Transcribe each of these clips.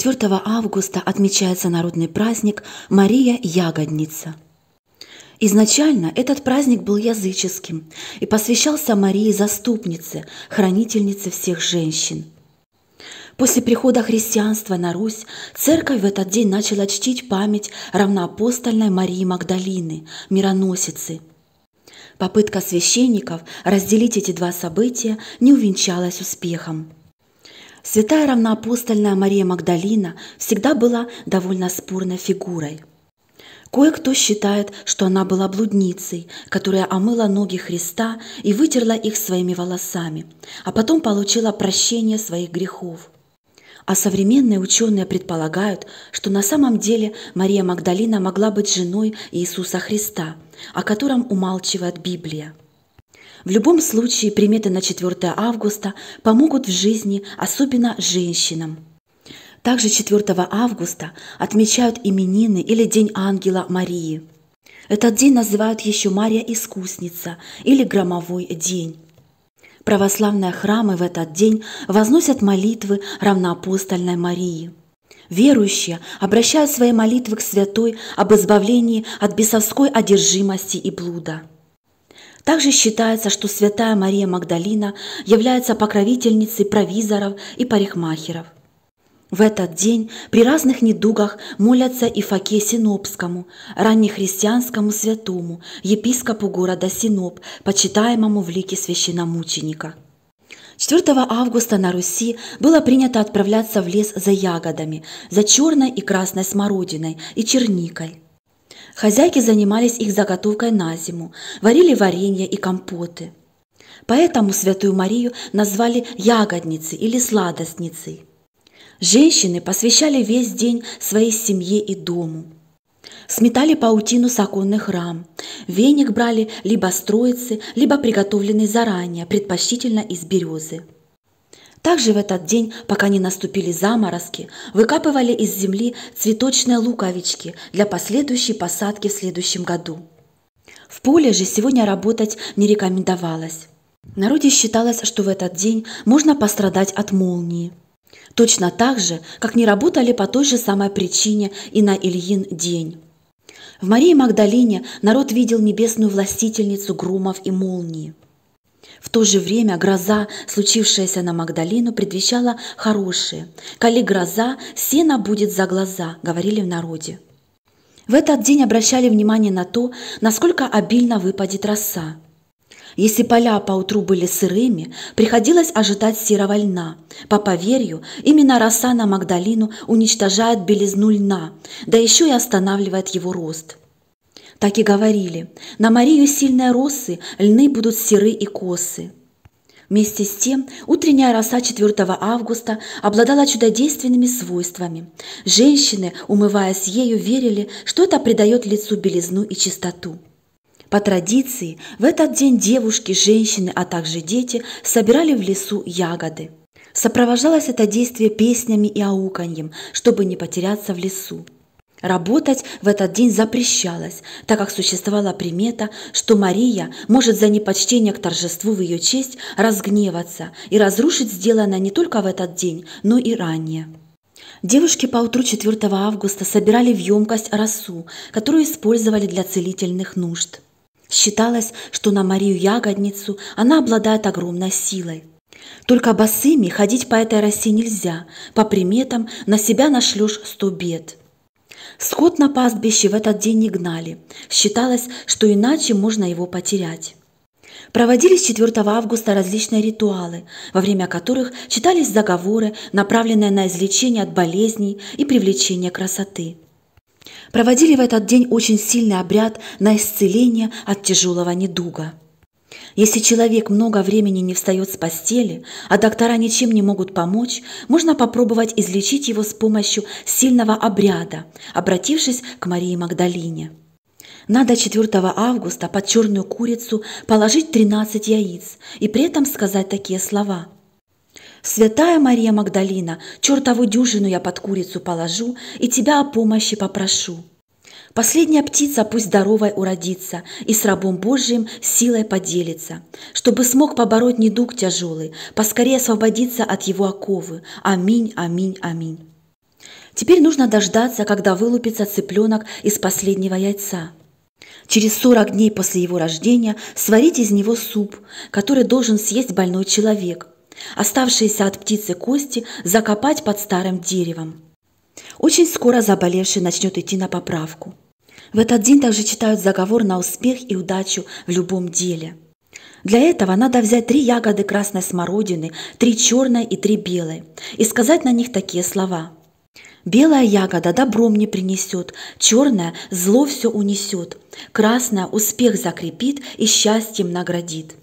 4 августа отмечается народный праздник Мария Ягодница. Изначально этот праздник был языческим и посвящался Марии Заступнице, хранительнице всех женщин. После прихода христианства на Русь церковь в этот день начала чтить память равноапостольной Марии Магдалины, мироносицы. Попытка священников разделить эти два события не увенчалась успехом. Святая равноапостольная Мария Магдалина всегда была довольно спорной фигурой. Кое-кто считает, что она была блудницей, которая омыла ноги Христа и вытерла их своими волосами, а потом получила прощение своих грехов. А современные ученые предполагают, что на самом деле Мария Магдалина могла быть женой Иисуса Христа, о котором умалчивает Библия – в любом случае приметы на 4 августа помогут в жизни, особенно женщинам. Также 4 августа отмечают именины или День Ангела Марии. Этот день называют еще Мария Искусница или Громовой день. Православные храмы в этот день возносят молитвы равноапостольной Марии. Верующие обращают свои молитвы к святой об избавлении от бесовской одержимости и блуда – также считается, что святая Мария Магдалина является покровительницей провизоров и парикмахеров. В этот день при разных недугах молятся и Факе Синопскому, раннехристианскому святому, епископу города Синоп, почитаемому в лике священномученика. 4 августа на Руси было принято отправляться в лес за ягодами, за черной и красной смородиной и черникой – Хозяйки занимались их заготовкой на зиму, варили варенье и компоты. Поэтому Святую Марию назвали ягодницей или сладостницей. Женщины посвящали весь день своей семье и дому. Сметали паутину с оконных рам. Веник брали либо строицы, либо приготовленный заранее, предпочтительно из березы. Также в этот день, пока не наступили заморозки, выкапывали из земли цветочные луковички для последующей посадки в следующем году. В поле же сегодня работать не рекомендовалось. В народе считалось, что в этот день можно пострадать от молнии. Точно так же, как не работали по той же самой причине и на Ильин день. В Марии Магдалине народ видел небесную властительницу громов и молнии – в то же время гроза, случившаяся на Магдалину, предвещала хорошее. «Коли гроза, сено будет за глаза», — говорили в народе. В этот день обращали внимание на то, насколько обильно выпадет роса. Если поля поутру были сырыми, приходилось ожидать серого льна. По поверью, именно роса на Магдалину уничтожает белизну льна, да еще и останавливает его рост – так и говорили, на Марию сильной росы льны будут серы и косы. Вместе с тем, утренняя роса 4 августа обладала чудодейственными свойствами. Женщины, умываясь ею, верили, что это придает лицу белизну и чистоту. По традиции, в этот день девушки, женщины, а также дети собирали в лесу ягоды. Сопровождалось это действие песнями и ауканьем, чтобы не потеряться в лесу. Работать в этот день запрещалось, так как существовала примета, что Мария может за непочтение к торжеству в ее честь разгневаться и разрушить сделанное не только в этот день, но и ранее. Девушки по утру 4 августа собирали в емкость росу, которую использовали для целительных нужд. Считалось, что на Марию-ягодницу она обладает огромной силой – только босыми ходить по этой росе нельзя. По приметам на себя нашлешь сто бед. Скот на пастбище в этот день не гнали. Считалось, что иначе можно его потерять. Проводились 4 августа различные ритуалы, во время которых читались заговоры, направленные на излечение от болезней и привлечение красоты. Проводили в этот день очень сильный обряд на исцеление от тяжелого недуга. Если человек много времени не встает с постели, а доктора ничем не могут помочь, можно попробовать излечить его с помощью сильного обряда, обратившись к Марии Магдалине. Надо 4 августа под черную курицу положить 13 яиц и при этом сказать такие слова. «Святая Мария Магдалина, чертову дюжину я под курицу положу и тебя о помощи попрошу». Последняя птица пусть здоровой уродится и с рабом Божьим силой поделится, чтобы смог побороть недуг тяжелый, поскорее освободиться от его оковы. Аминь, аминь, аминь. Теперь нужно дождаться, когда вылупится цыпленок из последнего яйца. Через 40 дней после его рождения сварить из него суп, который должен съесть больной человек. Оставшиеся от птицы кости закопать под старым деревом. Очень скоро заболевший начнет идти на поправку. В этот день также читают заговор на успех и удачу в любом деле. Для этого надо взять три ягоды красной смородины, три черной и три белой, и сказать на них такие слова. Белая ягода добро мне принесет, черная зло все унесет, красная успех закрепит и счастьем наградит.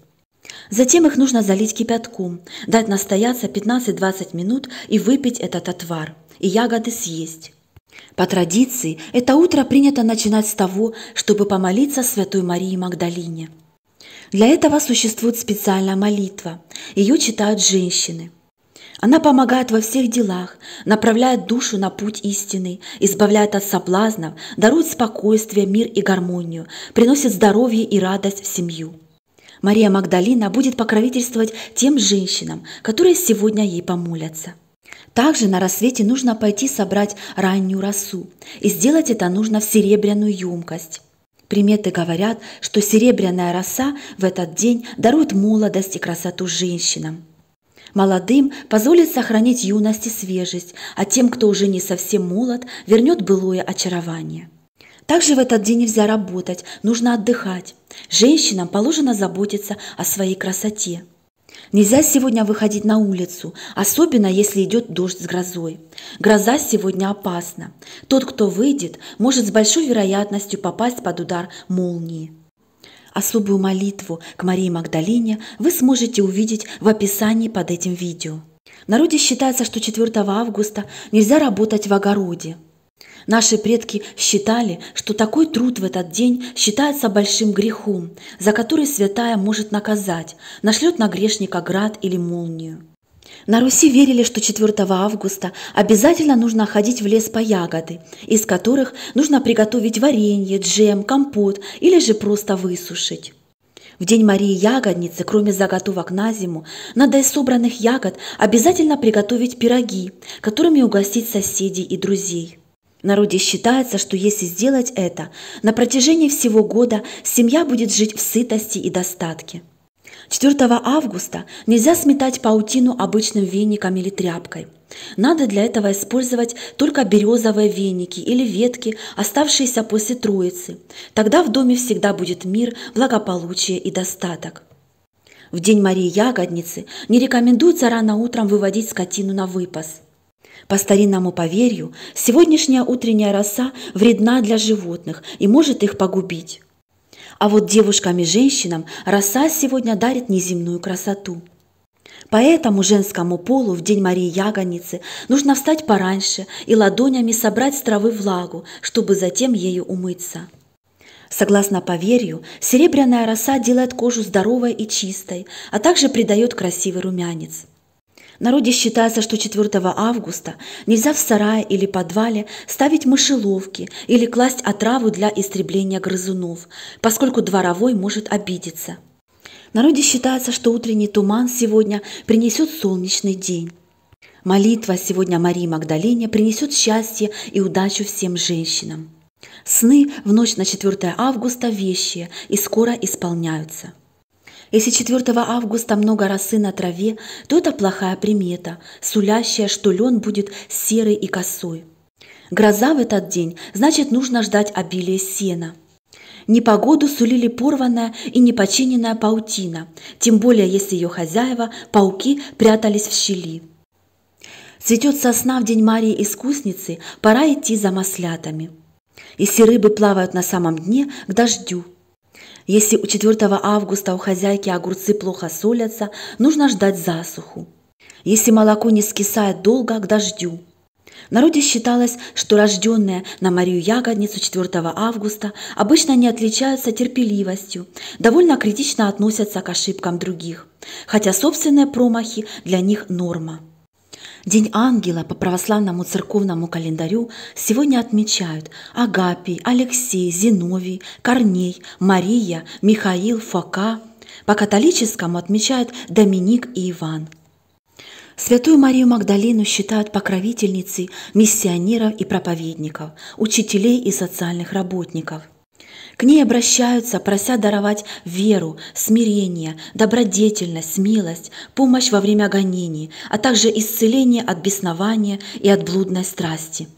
Затем их нужно залить кипятком, дать настояться 15-20 минут и выпить этот отвар – и ягоды съесть. По традиции, это утро принято начинать с того, чтобы помолиться Святой Марии Магдалине. Для этого существует специальная молитва. Ее читают женщины. Она помогает во всех делах, направляет душу на путь истины, избавляет от соблазнов, дарует спокойствие, мир и гармонию, приносит здоровье и радость в семью. Мария Магдалина будет покровительствовать тем женщинам, которые сегодня ей помолятся. Также на рассвете нужно пойти собрать раннюю росу, и сделать это нужно в серебряную емкость. Приметы говорят, что серебряная роса в этот день дарует молодость и красоту женщинам. Молодым позволит сохранить юность и свежесть, а тем, кто уже не совсем молод, вернет былое очарование. Также в этот день нельзя работать, нужно отдыхать. Женщинам положено заботиться о своей красоте – Нельзя сегодня выходить на улицу, особенно если идет дождь с грозой. Гроза сегодня опасна. Тот, кто выйдет, может с большой вероятностью попасть под удар молнии. Особую молитву к Марии Магдалине вы сможете увидеть в описании под этим видео. В народе считается, что 4 августа нельзя работать в огороде – Наши предки считали, что такой труд в этот день считается большим грехом, за который святая может наказать, нашлет на грешника град или молнию. На Руси верили, что 4 августа обязательно нужно ходить в лес по ягоды, из которых нужно приготовить варенье, джем, компот или же просто высушить. В день Марии Ягодницы, кроме заготовок на зиму, надо из собранных ягод обязательно приготовить пироги, которыми угостить соседей и друзей. В народе считается, что если сделать это, на протяжении всего года семья будет жить в сытости и достатке. 4 августа нельзя сметать паутину обычным веником или тряпкой. Надо для этого использовать только березовые веники или ветки, оставшиеся после Троицы. Тогда в доме всегда будет мир, благополучие и достаток. В день Марии Ягодницы не рекомендуется рано утром выводить скотину на выпас – по старинному поверью, сегодняшняя утренняя роса вредна для животных и может их погубить. А вот девушкам и женщинам роса сегодня дарит неземную красоту. Поэтому женскому полу в день Марии Ягодницы нужно встать пораньше и ладонями собрать с травы влагу, чтобы затем ею умыться. Согласно поверью, серебряная роса делает кожу здоровой и чистой, а также придает красивый румянец народе считается, что 4 августа нельзя в сарае или подвале ставить мышеловки или класть отраву для истребления грызунов, поскольку дворовой может обидеться. В народе считается, что утренний туман сегодня принесет солнечный день. Молитва сегодня Марии Магдалине принесет счастье и удачу всем женщинам. Сны в ночь на 4 августа вещи и скоро исполняются – если 4 августа много росы на траве, то это плохая примета, сулящая, что лен будет серый и косой. Гроза в этот день, значит, нужно ждать обилия сена. Непогоду сулили порванная и непочиненная паутина, тем более если ее хозяева, пауки, прятались в щели. Цветет сосна в день Марии Искусницы, пора идти за маслятами. И все рыбы плавают на самом дне к дождю – если у 4 августа у хозяйки огурцы плохо солятся, нужно ждать засуху. Если молоко не скисает долго, к дождю. В народе считалось, что рожденные на Марию Ягодницу 4 августа обычно не отличаются терпеливостью, довольно критично относятся к ошибкам других, хотя собственные промахи для них норма. День ангела по православному церковному календарю сегодня отмечают Агапий, Алексей, Зиновий, Корней, Мария, Михаил, Фока. По католическому отмечают Доминик и Иван. Святую Марию Магдалину считают покровительницей миссионеров и проповедников, учителей и социальных работников – к ней обращаются, прося даровать веру, смирение, добродетельность, милость, помощь во время гонений, а также исцеление от беснования и от блудной страсти.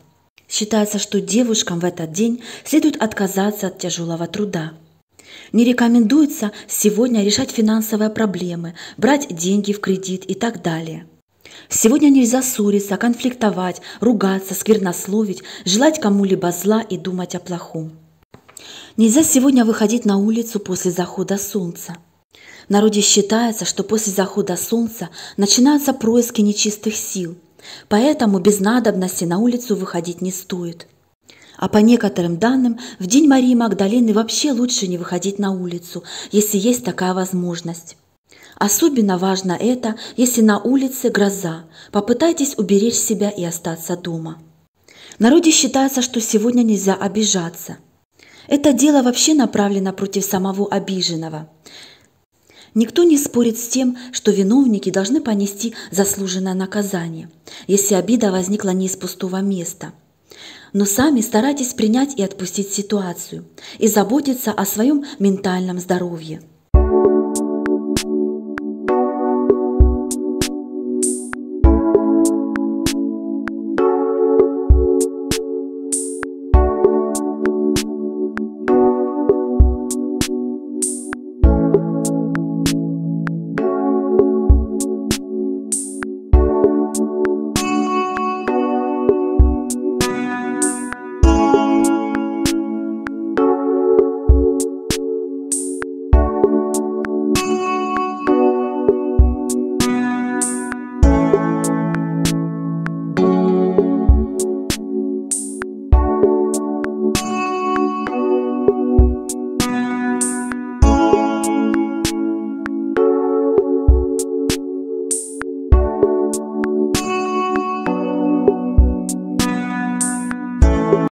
Считается, что девушкам в этот день следует отказаться от тяжелого труда. Не рекомендуется сегодня решать финансовые проблемы, брать деньги в кредит и так далее. Сегодня нельзя ссориться, конфликтовать, ругаться, сквернословить, желать кому-либо зла и думать о плохом. Нельзя сегодня выходить на улицу после захода солнца. В народе считается, что после захода солнца начинаются происки нечистых сил, поэтому без надобности на улицу выходить не стоит. А по некоторым данным, в день Марии Магдалины вообще лучше не выходить на улицу, если есть такая возможность. Особенно важно это, если на улице гроза. Попытайтесь уберечь себя и остаться дома. В народе считается, что сегодня нельзя обижаться – это дело вообще направлено против самого обиженного. Никто не спорит с тем, что виновники должны понести заслуженное наказание, если обида возникла не из пустого места. Но сами старайтесь принять и отпустить ситуацию и заботиться о своем ментальном здоровье.